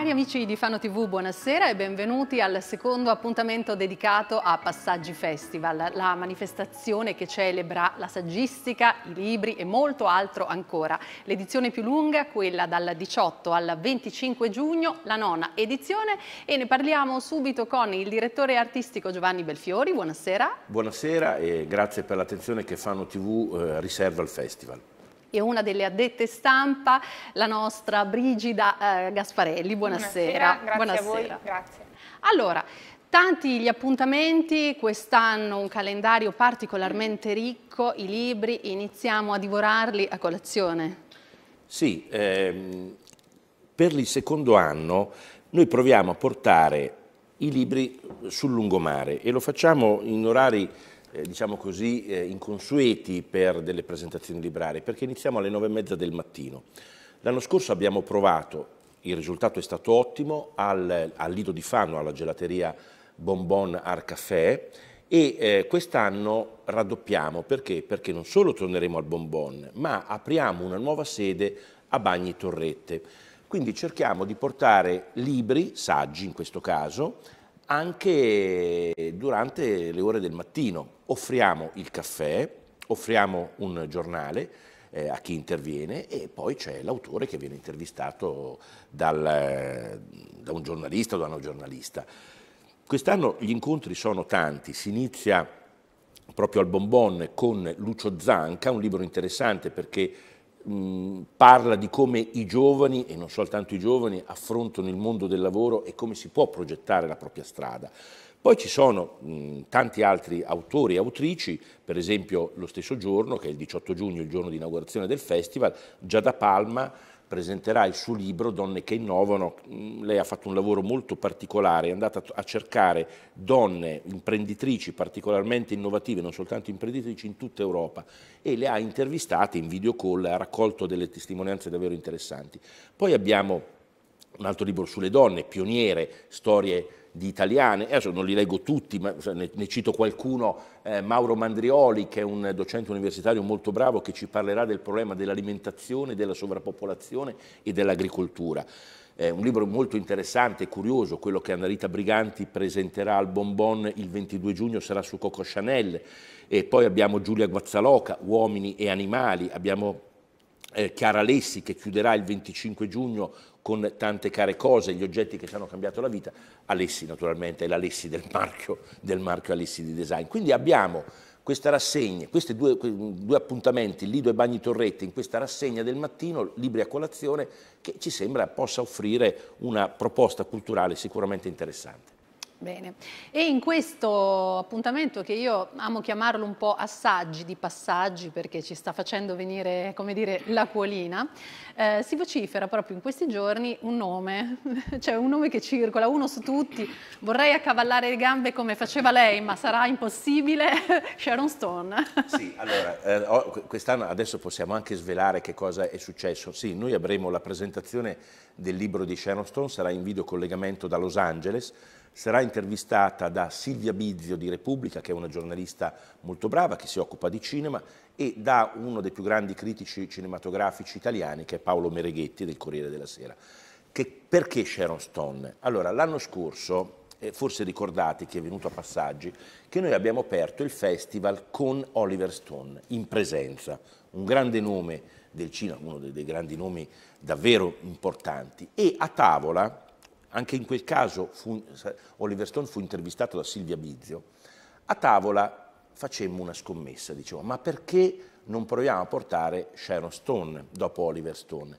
Cari amici di Fano TV, buonasera e benvenuti al secondo appuntamento dedicato a Passaggi Festival, la manifestazione che celebra la saggistica, i libri e molto altro ancora. L'edizione più lunga, quella dal 18 al 25 giugno, la nona edizione e ne parliamo subito con il direttore artistico Giovanni Belfiori. Buonasera. Buonasera e grazie per l'attenzione che Fano TV eh, riserva al festival e una delle addette stampa, la nostra Brigida eh, Gasparelli. Buonasera. Buonasera, grazie Buonasera. a voi, grazie. Allora, Tanti gli appuntamenti, quest'anno un calendario particolarmente ricco, i libri, iniziamo a divorarli a colazione. Sì, ehm, per il secondo anno noi proviamo a portare i libri sul lungomare e lo facciamo in orari eh, diciamo così, eh, inconsueti per delle presentazioni librarie, perché iniziamo alle nove e mezza del mattino. L'anno scorso abbiamo provato, il risultato è stato ottimo, al, al Lido di Fano, alla gelateria Bonbon Ar Café, e eh, quest'anno raddoppiamo, perché? Perché non solo torneremo al Bonbon, ma apriamo una nuova sede a Bagni Torrette. Quindi cerchiamo di portare libri, saggi in questo caso, anche durante le ore del mattino. Offriamo il caffè, offriamo un giornale eh, a chi interviene e poi c'è l'autore che viene intervistato dal, da un giornalista o da una giornalista. Quest'anno gli incontri sono tanti, si inizia proprio al Bombon con Lucio Zanca, un libro interessante perché mh, parla di come i giovani, e non soltanto i giovani, affrontano il mondo del lavoro e come si può progettare la propria strada. Poi ci sono mh, tanti altri autori e autrici, per esempio lo stesso giorno, che è il 18 giugno, il giorno di inaugurazione del festival, Giada Palma presenterà il suo libro Donne che innovano. Mm, lei ha fatto un lavoro molto particolare, è andata a cercare donne imprenditrici particolarmente innovative, non soltanto imprenditrici, in tutta Europa e le ha intervistate in video call, ha raccolto delle testimonianze davvero interessanti. Poi abbiamo un altro libro sulle donne, pioniere, storie di italiane, adesso non li leggo tutti, ma cioè, ne, ne cito qualcuno, eh, Mauro Mandrioli, che è un docente universitario molto bravo, che ci parlerà del problema dell'alimentazione, della sovrappopolazione e dell'agricoltura. È un libro molto interessante e curioso, quello che Annalita Briganti presenterà al Bonbon il 22 giugno, sarà su Coco Chanel. E poi abbiamo Giulia Guazzaloca, Uomini e Animali, abbiamo eh, Chiara Lessi che chiuderà il 25 giugno con tante care cose, gli oggetti che ci hanno cambiato la vita, Alessi naturalmente è l'Alessi del marchio, del marchio Alessi di Design. Quindi abbiamo questa rassegna, questi due, due, appuntamenti, Lido e Bagni Torretti, in questa rassegna del mattino, libri a colazione, che ci sembra possa offrire una proposta culturale sicuramente interessante. Bene, e in questo appuntamento che io amo chiamarlo un po' assaggi di passaggi perché ci sta facendo venire, come dire, l'acquolina, eh, si vocifera proprio in questi giorni un nome, cioè un nome che circola, uno su tutti, vorrei accavallare le gambe come faceva lei, ma sarà impossibile, Sharon Stone. Sì, allora, eh, quest'anno adesso possiamo anche svelare che cosa è successo. Sì, noi avremo la presentazione del libro di Sharon Stone, sarà in videocollegamento da Los Angeles, sarà intervistata da Silvia Bizio di Repubblica, che è una giornalista molto brava, che si occupa di cinema, e da uno dei più grandi critici cinematografici italiani, che è Paolo Mereghetti del Corriere della Sera. Che, perché Sharon Stone? Allora, l'anno scorso, eh, forse ricordate che è venuto a passaggi, che noi abbiamo aperto il festival con Oliver Stone, in presenza, un grande nome del cinema, uno dei, grandi nomi davvero importanti, e a tavola anche in quel caso fu, Oliver Stone fu intervistato da Silvia Bizio, a tavola facemmo una scommessa, dicevo, ma perché non proviamo a portare Sharon Stone dopo Oliver Stone?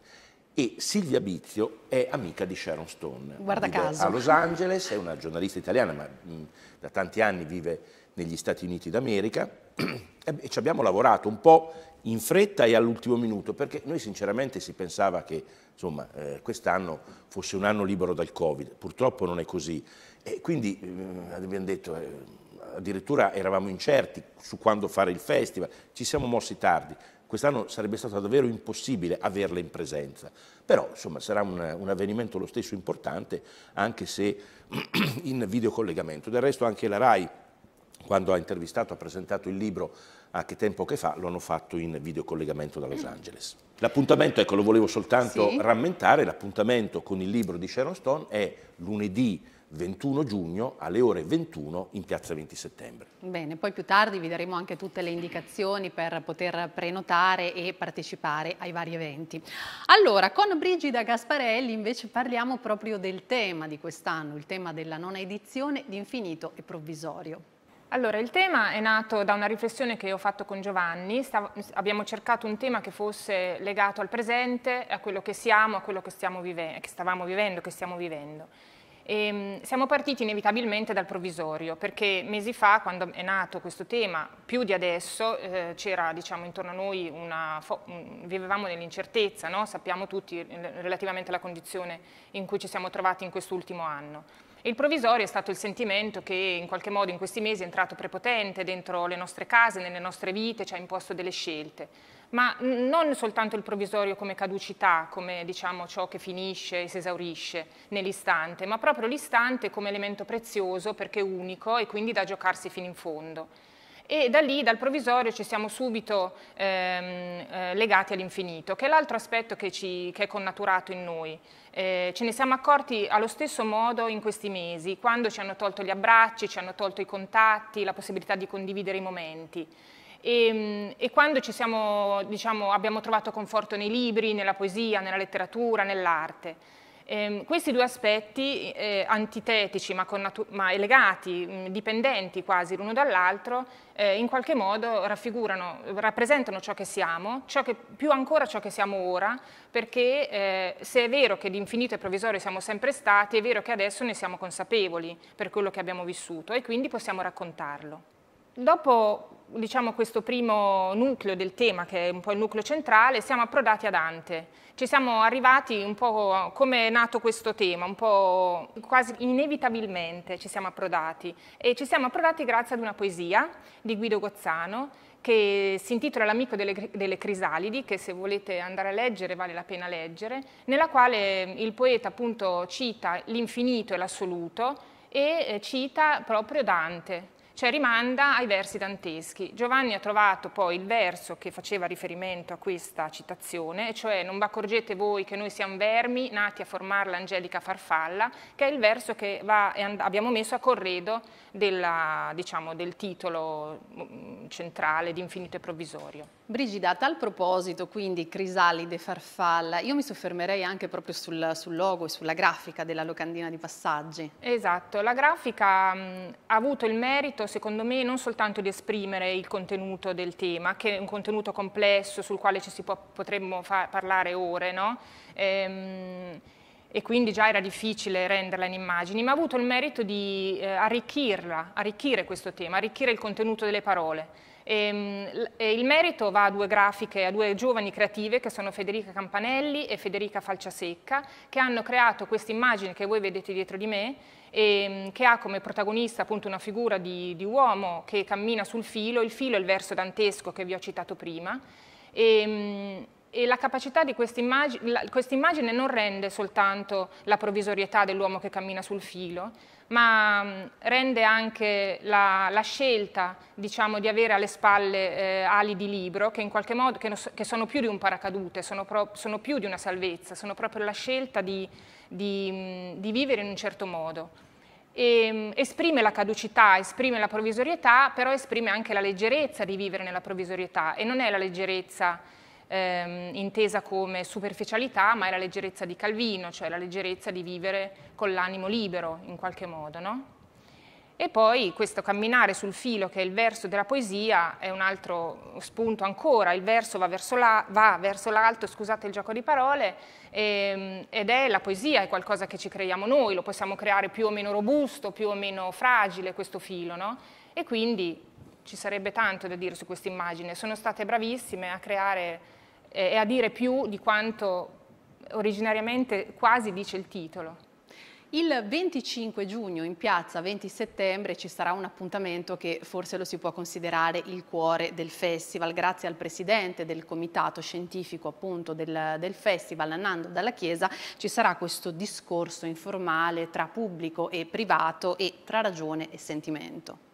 E Silvia Bizio è amica di Sharon Stone. Guarda vive caso. A Los Angeles, è una giornalista italiana, ma mh, mm, da tanti anni vive negli Stati Uniti d'America e ci abbiamo lavorato un po' in fretta e all'ultimo minuto, perché noi sinceramente si pensava che eh, quest'anno fosse un anno libero dal Covid, purtroppo non è così. E quindi eh, abbiamo detto, eh, addirittura eravamo incerti su quando fare il festival, ci siamo mossi tardi, quest'anno sarebbe stato davvero impossibile averla in presenza, però insomma sarà un, un, avvenimento lo stesso importante anche se in videocollegamento. Del resto anche la RAI quando ha intervistato, ha presentato il libro a che tempo che fa, lo hanno fatto in videocollegamento da Los Angeles. L'appuntamento, ecco, lo volevo soltanto sì. rammentare, l'appuntamento con il libro di Sharon Stone è lunedì 21 giugno alle ore 21 in piazza 20 settembre. Bene, poi più tardi vi daremo anche tutte le indicazioni per poter prenotare e partecipare ai vari eventi. Allora, con Brigida Gasparelli invece parliamo proprio del tema di quest'anno, il tema della nona edizione di Infinito e Provvisorio. Allora, il tema è nato da una riflessione che ho fatto con Giovanni, Stav abbiamo cercato un tema che fosse legato al presente, a quello che siamo, a quello che, vive che stavamo vivendo, che stiamo vivendo. E, ehm, siamo partiti inevitabilmente dal provvisorio, perché mesi fa, quando è nato questo tema, più di adesso, eh, c'era diciamo, intorno a noi una... vivevamo nell'incertezza, no? sappiamo tutti eh, relativamente alla condizione in cui ci siamo trovati in quest'ultimo anno. Il provvisorio è stato il sentimento che in qualche modo in questi mesi è entrato prepotente dentro le nostre case, nelle nostre vite, ci ha imposto delle scelte. Ma non soltanto il provvisorio come caducità, come diciamo, ciò che finisce e si esaurisce nell'istante, ma proprio l'istante come elemento prezioso perché unico e quindi da giocarsi fino in fondo e da lì, dal provvisorio, ci siamo subito ehm, eh, legati all'infinito, che è l'altro aspetto che, ci, che è connaturato in noi. Eh, ce ne siamo accorti allo stesso modo in questi mesi, quando ci hanno tolto gli abbracci, ci hanno tolto i contatti, la possibilità di condividere i momenti. E, ehm, e quando siamo, diciamo, abbiamo trovato conforto nei libri, nella poesia, nella letteratura, nell'arte. Eh, questi due aspetti eh, antitetici ma, ma legati, mh, mm, dipendenti quasi l'uno dall'altro, eh, in qualche modo rappresentano ciò che siamo, ciò che, più ancora ciò che siamo ora, perché eh, se è vero che di infinito e provvisorio siamo sempre stati, è vero che adesso ne siamo consapevoli per quello che abbiamo vissuto e quindi possiamo raccontarlo. Dopo diciamo, questo primo nucleo del tema, che è un po' il nucleo centrale, siamo approdati a Dante. Ci siamo arrivati un po' come è nato questo tema, un po' quasi inevitabilmente ci siamo approdati. E ci siamo approdati grazie ad una poesia di Guido Gozzano, che si intitola L'amico delle, delle, crisalidi, che se volete andare a leggere vale la pena leggere, nella quale il poeta appunto cita l'infinito e l'assoluto e eh, cita proprio Dante cioè rimanda ai versi danteschi. Giovanni ha trovato poi il verso che faceva riferimento a questa citazione, cioè non vi accorgete voi che noi siamo vermi nati a formare l'angelica farfalla, che è il verso che va, abbiamo messo a corredo della, diciamo, del titolo mm, centrale di Infinito e Provvisorio. Brigida, a tal proposito, quindi Crisalide, Farfalla, io mi soffermerei anche proprio sul, sul logo e sulla grafica della locandina di Passaggi. Esatto, la grafica mh, ha avuto il merito, secondo me, non soltanto di esprimere il contenuto del tema, che è un contenuto complesso sul quale ci si può, potremmo parlare ore, no? Ehm, e quindi già era difficile renderla in immagini, ma ha avuto il merito di eh, arricchirla, arricchire questo tema, arricchire il contenuto delle parole. Ehm, il merito va a due grafiche, a due giovani creative che sono Federica Campanelli e Federica Falciasecca, che hanno creato questa immagine che voi vedete dietro di me, e, ehm, che ha come protagonista appunto una figura di, di uomo che cammina sul filo, il filo è il verso dantesco che vi ho citato prima. E, ehm, e la capacità di questa immagine non rende soltanto la provvisorietà dell'uomo che cammina sul filo, ma rende anche la, la scelta diciamo, di avere alle spalle eh, ali di libro che in qualche modo che, no, che sono più di un paracadute, sono, pro, sono, più di una salvezza, sono proprio la scelta di, di, di vivere in un certo modo. E, esprime la caducità, esprime la provvisorietà, però esprime anche la leggerezza di vivere nella provvisorietà e non è la leggerezza ehm, intesa come superficialità, ma è la leggerezza di Calvino, cioè la leggerezza di vivere con l'animo libero in qualche modo. No? E poi questo camminare sul filo che è il verso della poesia è un altro spunto ancora, il verso va verso, l'alto, scusate il gioco di parole, e, ehm, ed è la poesia, è qualcosa che ci creiamo noi, lo possiamo creare più o meno robusto, più o meno fragile questo filo, no? E quindi ci sarebbe tanto da dire su questa immagine, sono state bravissime a creare è a dire più di quanto originariamente quasi dice il titolo. Il 25 giugno in piazza 20 settembre ci sarà un appuntamento che forse lo si può considerare il cuore del festival, grazie al presidente del comitato scientifico appunto del, del festival, Nando Dalla Chiesa, ci sarà questo discorso informale tra pubblico e privato e tra ragione e sentimento.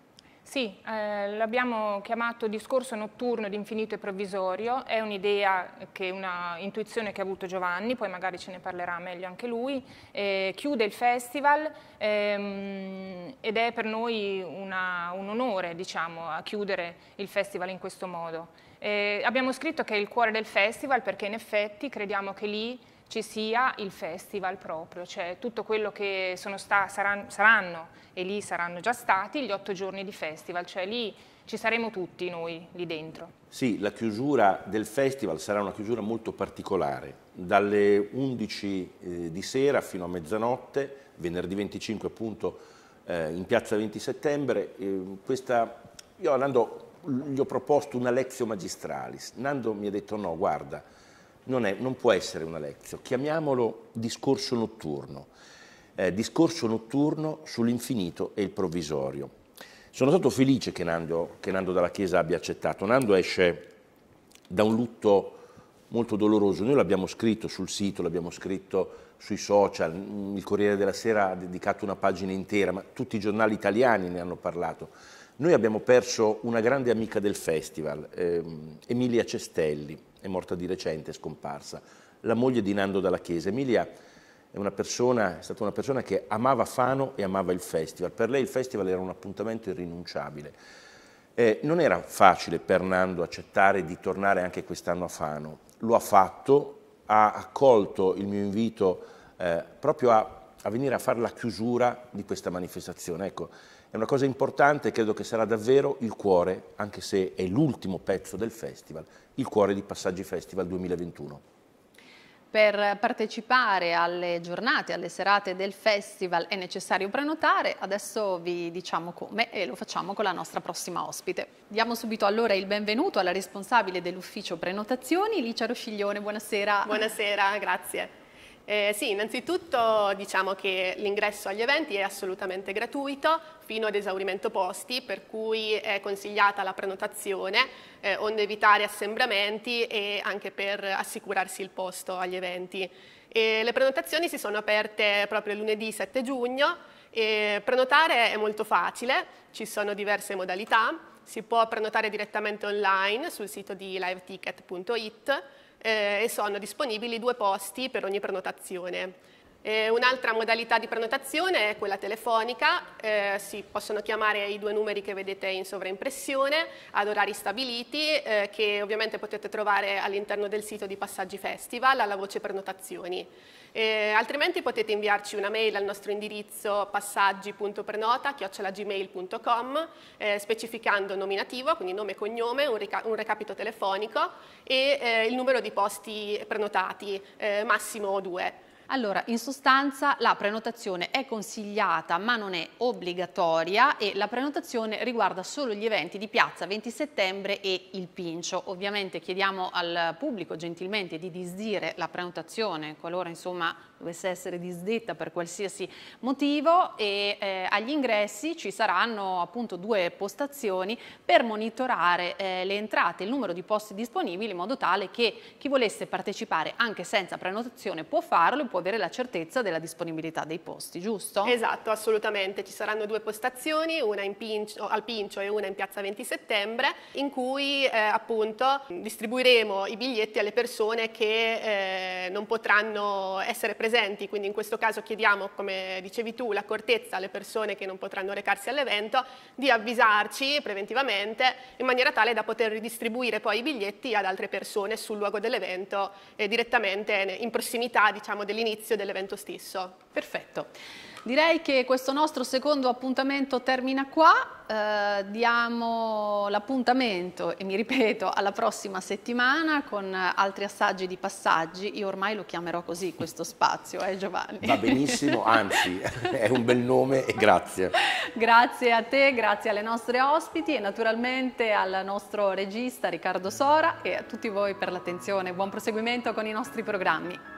Sì, eh, l'abbiamo chiamato discorso notturno di infinito e provvisorio, è un'idea, una intuizione che ha avuto Giovanni, poi magari ce ne parlerà meglio anche lui, eh, chiude il festival ehm, ed è per noi una, un onore diciamo, a chiudere il festival in questo modo. Eh, abbiamo scritto che è il cuore del festival perché in effetti crediamo che lì ci sia il festival proprio, cioè tutto quello che sta, saranno, saranno, e lì saranno già stati gli otto giorni di festival, cioè lì ci saremo tutti noi lì dentro. Sì, la chiusura del festival sarà una chiusura molto particolare, dalle 11 eh, di sera fino a mezzanotte, venerdì 25 appunto eh, in piazza 20 settembre, ehm, questa, io a Nando gli ho proposto una lezione magistralis, Nando mi ha detto no, guarda, non, è, non può essere una lezione, chiamiamolo discorso notturno, eh, discorso notturno sull'infinito e il provvisorio. Sono stato felice che Nando, che Nando dalla Chiesa abbia accettato. Nando esce da un lutto molto doloroso. Noi l'abbiamo scritto sul sito, l'abbiamo scritto sui social, il Corriere della Sera ha dedicato una pagina intera, ma tutti i giornali italiani ne hanno parlato. Noi abbiamo perso una grande amica del festival, ehm, Emilia Cestelli, è morta di recente, è scomparsa, la moglie di Nando Dalla Chiesa. Emilia è, una persona, è stata una persona che amava Fano e amava il festival. Per lei il festival era un appuntamento irrinunciabile. Eh, non era facile per Nando accettare di tornare anche quest'anno a Fano. Lo ha fatto, ha accolto il mio invito eh, proprio a, a venire a fare la chiusura di questa manifestazione. Ecco, è una cosa importante e credo che sarà davvero il cuore, anche se è l'ultimo pezzo del festival, il cuore di Passaggi Festival 2021. Per partecipare alle giornate, alle serate del festival è necessario prenotare, adesso vi diciamo come e lo facciamo con la nostra prossima ospite. Diamo subito allora il benvenuto alla responsabile dell'ufficio prenotazioni, Licia Rosciglione, buonasera. Buonasera, grazie. Eh, sì, innanzitutto diciamo che l'ingresso agli eventi è assolutamente gratuito fino ad esaurimento posti, per cui è consigliata la prenotazione, eh, onde evitare assembramenti e anche per assicurarsi il posto agli eventi. E le prenotazioni si sono aperte proprio lunedì 7 giugno. E prenotare è molto facile, ci sono diverse modalità, si può prenotare direttamente online sul sito di liveticket.it eh, e sono disponibili due posti per ogni prenotazione. Eh, un'altra modalità di prenotazione è quella telefonica, eh, si possono chiamare i due numeri che vedete in sovraimpressione ad orari stabiliti eh, che ovviamente potete trovare all'interno del sito di Passaggi Festival alla voce prenotazioni. Eh, altrimenti potete inviarci una mail al nostro indirizzo passaggi.prenota.gmail.com eh, specificando nominativo, quindi nome e cognome, un, un recapito telefonico e eh, il numero di posti prenotati, massimo due. Allora, in sostanza la prenotazione è consigliata ma non è obbligatoria e la prenotazione riguarda solo gli eventi di Piazza 20 Settembre e il Pincio. Ovviamente chiediamo al pubblico gentilmente di disdire la prenotazione qualora insomma dovesse essere disdetta per qualsiasi motivo e eh, agli ingressi ci saranno appunto due postazioni per monitorare eh, le entrate, il numero di posti disponibili in modo tale che chi volesse partecipare anche senza prenotazione può farlo e può avere la certezza della disponibilità dei posti, giusto? Esatto, assolutamente, ci saranno due postazioni, una Pincio, al Pincio e una in piazza 20 settembre in cui eh, appunto distribuiremo i biglietti alle persone che eh, non potranno essere presenti presenti, quindi in questo caso chiediamo, come dicevi tu, l'accortezza alle persone che non potranno recarsi all'evento di avvisarci preventivamente in maniera tale da poter ridistribuire poi i biglietti ad altre persone sul luogo dell'evento e direttamente in prossimità diciamo, dell'inizio dell'evento stesso. Perfetto. Direi che questo nostro secondo appuntamento termina qua, eh, diamo l'appuntamento e mi ripeto alla prossima settimana con altri assaggi di passaggi, io ormai lo chiamerò così questo spazio, eh Giovanni? Va benissimo, anzi è un bel nome e grazie. grazie a te, grazie alle nostre ospiti e naturalmente al nostro regista Riccardo Sora e a tutti voi per l'attenzione, buon proseguimento con i nostri programmi.